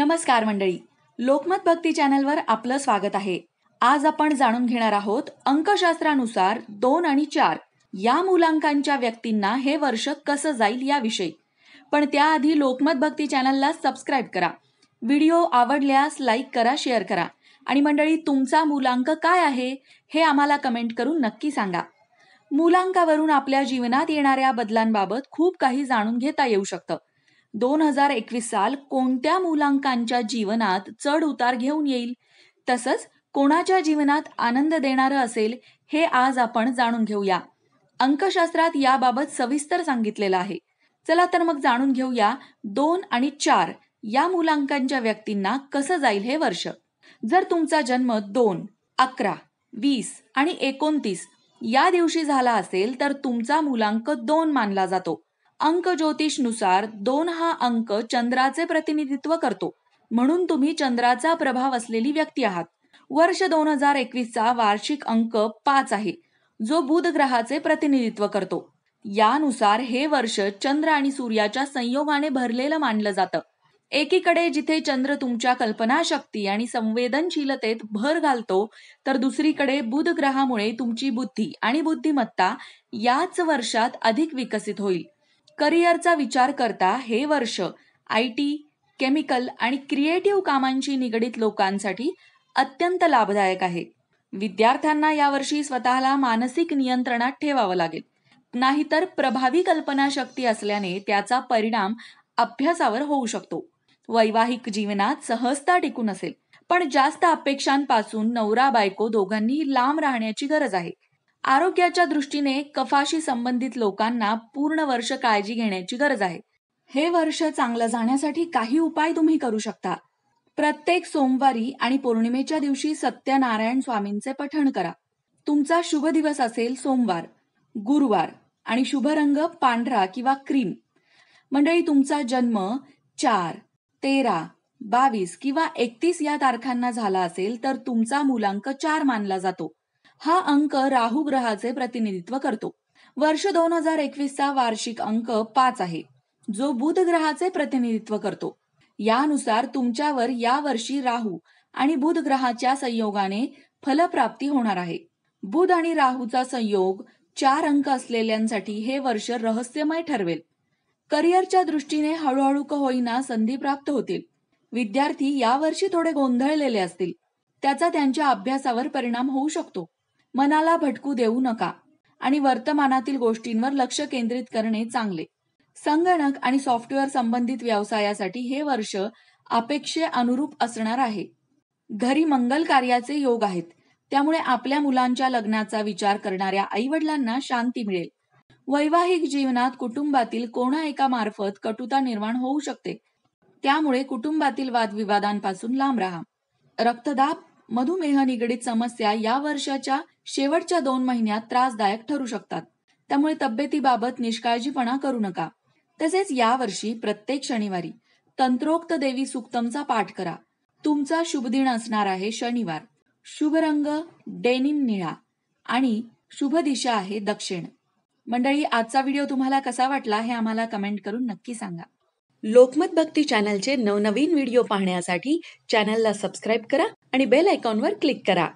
नमस्कार मंडळी लोकमत भक्ती चॅनलवर आपलं स्वागत आहे आज आपण जाणून घेणार आहोत अंकशास्त्रानुसार दोन आणि चार या मूलांकांच्या व्यक्तींना हे वर्ष कसं जाईल याविषयी पण त्याआधी लोकमत भक्ती चॅनलला सबस्क्राईब करा व्हिडिओ आवडल्यास लाईक करा शेअर करा आणि मंडळी तुमचा मूलांक काय आहे हे आम्हाला कमेंट करून नक्की सांगा मूलांकावरून आपल्या जीवनात येणाऱ्या बदलांबाबत खूप काही जाणून घेता येऊ शकतं दोन हजार एकवीस साल कोणत्या मुलांकांच्या जीवनात चढ उतार घेऊन येईल तसंच कोणाच्या जीवनात आनंद देणारं असेल हे आज आपण जाणून घेऊया अंकशास्त्रात याबाबत सविस्तर सांगितलेलं आहे चला तर मग जाणून घेऊया दोन आणि चार या मुलांकांच्या व्यक्तींना कसं जाईल हे वर्ष जर तुमचा जन्म दोन अकरा वीस आणि एकोणतीस या दिवशी झाला असेल तर तुमचा मुलांक दोन मानला जातो अंक ज्योतिषनुसार दोन हा अंक चंद्राचे प्रतिनिधित्व करतो म्हणून तुम्ही चंद्राचा प्रभाव असलेली व्यक्ती आहात वर्ष दोन हजार एकवीसचा वार्षिक अंक पाच आहे जो बुध ग्रहाचे प्रतिनिधित्व करतो यानुसार हे वर्ष चंद्र आणि सूर्याच्या संयोगाने भरलेलं मानलं जातं एकीकडे जिथे चंद्र तुमच्या कल्पनाशक्ती आणि संवेदनशीलतेत भर घालतो तर दुसरीकडे बुध ग्रहामुळे तुमची बुद्धी आणि बुद्धिमत्ता याच वर्षात अधिक विकसित होईल करिअरचा विचार करता हे वर्ष आय टी केमिकल आणि क्रिएटिव्ह कामांशी निगडीत लोकांसाठी अत्यंत लाभदायक आहे विद्यार्थ्यांना यावर्षी स्वतःला मानसिक नियंत्रणात ठेवावं लागेल नाहीतर प्रभावी कल्पनाशक्ती असल्याने त्याचा परिणाम अभ्यासावर होऊ शकतो वैवाहिक जीवनात सहजता टिकून असेल पण जास्त अपेक्षांपासून नवरा बायको दोघांनी लांब राहण्याची गरज आहे आरोग्याच्या दृष्टीने कफाशी संबंधित लोकांना पूर्ण वर्ष काळजी घेण्याची गरज आहे हे वर्ष चांगलं जाण्यासाठी काही उपाय तुम्ही करू शकता प्रत्येक सोमवारी आणि पौर्णिमेच्या दिवशी सत्यनारायण स्वामींचे पठण करा तुमचा शुभ दिवस असेल सोमवार गुरुवार आणि शुभ रंग पांढरा किंवा क्रीम मंडळी तुमचा जन्म चार तेरा बावीस किंवा एकतीस या तारखांना झाला असेल तर तुमचा मुलांक चार मानला जातो हा अंक राहू ग्रहाचे प्रतिनिधित्व करतो वर्ष दोन हजार एकवीसचा वार्षिक अंक पाच आहे जो बुध ग्रहाचे प्रतिनिधित्व करतो यानुसार तुमच्यावर या वर्षी राहू आणि बुध ग्रहाच्या संयोगाने फलप्राप्ती होणार आहे बुध आणि राहूचा संयोग चार अंक असलेल्यांसाठी हे वर्ष रहस्यमय ठरवेल करिअरच्या दृष्टीने हळूहळू होईना संधी प्राप्त होतील विद्यार्थी यावर्षी थोडे गोंधळलेले असतील त्याचा त्यांच्या अभ्यासावर परिणाम होऊ शकतो मनाला भटकू देऊ नका आणि वर्तमानातील गोष्टींवर लक्ष केंद्रित करणे चांगले संगणक आणि सॉफ्टवेअर संबंधित व्यवसायासाठी हे वर्ष अपेक्षे अनुरूप असणार आहे घरी मंगल कार्याचे योग आहेत त्यामुळे आपल्या मुलांच्या लग्नाचा विचार करणाऱ्या आईवडिलांना शांती मिळेल वैवाहिक जीवनात कुटुंबातील कोणा एका मार्फत कटुता निर्माण होऊ शकते त्यामुळे कुटुंबातील वादविवादांपासून लांब राहा रक्तदाब मधुमेह निगडीत समस्या या वर्षाच्या शेवटच्या दोन महिन्यात त्रासदायक ठरू शकतात त्यामुळे तब्येतीबाबत निष्काळजीपणा करू नका तसेच यावर्षी प्रत्येक शनिवारी तंत्रोक्त देवी सुक्तमचा पाठ करा तुमचा शुभ दिन असणार आहे शनिवार शुभ रंग डेनिम निळा आणि शुभ दिशा आहे दक्षिण मंडळी आजचा व्हिडिओ तुम्हाला कसा वाटला हे आम्हाला कमेंट करून नक्की सांगा लोकमत भक्ती चॅनलचे नवनवीन व्हिडिओ पाहण्यासाठी चॅनलला सबस्क्राईब करा आणि बेल आयकॉनवर क्लिक करा